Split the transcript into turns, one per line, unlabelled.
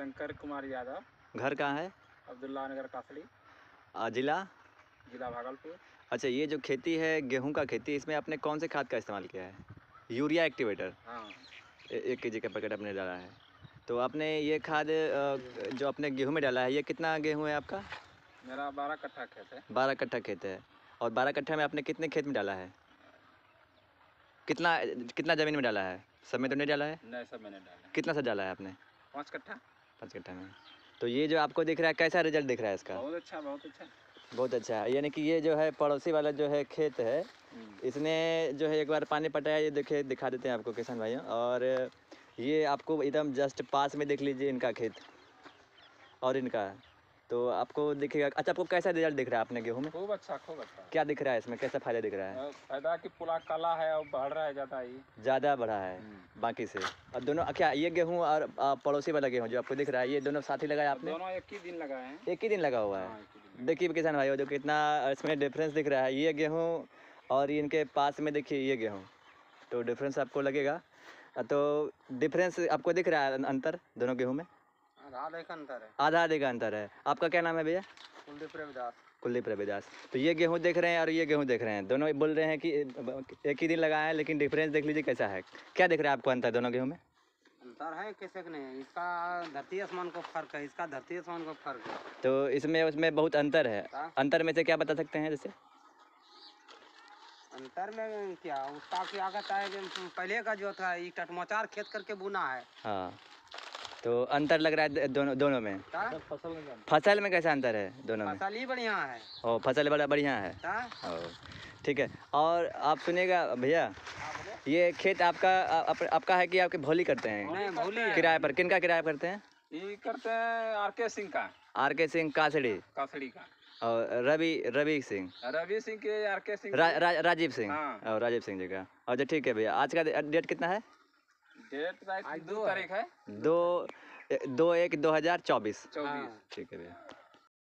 शंकर कुमार यादव घर कहाँ है अब्दुल्ला नगर काफली जिला जिला भागलपुर अच्छा ये जो खेती है गेहूं का खेती इसमें आपने कौन से खाद का इस्तेमाल किया है यूरिया एक्टिवेटर हाँ एक के जी का पैकेट आपने डाला है तो आपने ये खाद जो आपने गेहूं में डाला है ये कितना गेहूं है आपका मेरा बारह कट्ठा खेत है बारह कट्ठा खेत है और बारह कट्ठा में आपने कितने खेत में डाला है कितना कितना ज़मीन में डाला है सब में तो नहीं डाला है नहीं सब मैंने डाला कितना सा डाला है आपने पाँच कट्ठा पाँच कट्ठा में तो ये जो आपको दिख रहा है कैसा रिजल्ट दिख रहा है इसका बहुत अच्छा बहुत अच्छा बहुत अच्छा है यानी कि ये जो है पड़ोसी वाला जो है खेत है हम्म। इसने जो है एक बार पानी पटाया ये देखे दिखा देते हैं आपको किसान भाइयों और ये आपको एकदम जस्ट पास में देख लीजिए इनका खेत और इनका तो आपको दिखेगा अच्छा आपको कैसा रिजल्ट दिख रहा है आपने गेहूँ में खूब अच्छा खूब अच्छा क्या दिख रहा है इसमें कैसा फायदा दिख रहा है फायदा कि पूरा काला है और बढ़ रहा है ज़्यादा ही ज़्यादा बढ़ा है हम्म। बाकी से और दोनों क्या ये गेहूँ और पड़ोसी वाला गेहूँ जो आपको दिख रहा है ये दोनों साथ ही लगाया आपने दोनों एक ही दिन लगाए हैं एक ही दिन लगा हुआ है हाँ, देखिए किसान भाई जो कितना इसमें डिफरेंस दिख रहा है ये गेहूँ और इनके पास में देखिए ये गेहूँ तो डिफरेंस आपको लगेगा तो डिफरेंस आपको दिख रहा है अंतर दोनों गेहूँ में आधा आधे का अंतर है आपका क्या नाम है भैया कुलदीप रविदास कुलदीप रविदास तो ये गेहूँ देख रहे हैं और ये गेहूँ देख रहे हैं दोनों बोल रहे हैं कि एक ही दिन लगाया है लेकिन डिफरेंस देख लीजिए कैसा है क्या देख रहे हैं आपको अंतर दोनों गेहूँ में अंतर है कैसे नहीं इसका धरती आसमान को फर्क है इसका धरती आसमान को फर्क है तो इसमें उसमें बहुत अंतर है हाँ। अंतर में से क्या बता सकते हैं जैसे अंतर में क्या उसका क्या कहता है पहले का जो था टटमचार खेत करके बुना है हाँ तो अंतर लग रहा है दोनों दोनों में फसल में फसल में कैसा अंतर है दोनों में फसल ही बढ़िया है ओ फसल बड़ा बढ़िया है ठीक है और आप सुनेगा भैया हाँ, ये खेत आपका आप, आपका है कि आपके भोली करते हैं किराए पर किन का किराया करते हैं ये करते हैं आर के सिंह का आर के सिंह कासड़ी कासड़ी का और रवि रवि सिंह रवि सिंह के आर के सिंह राजीव सिंह और हाँ। राजीव सिंह जी का अच्छा ठीक है भैया आज का डेट कितना है डेट दो तारीख है दो दो एक दो हजार चौबीस चौबीस हाँ। ठीक है भैया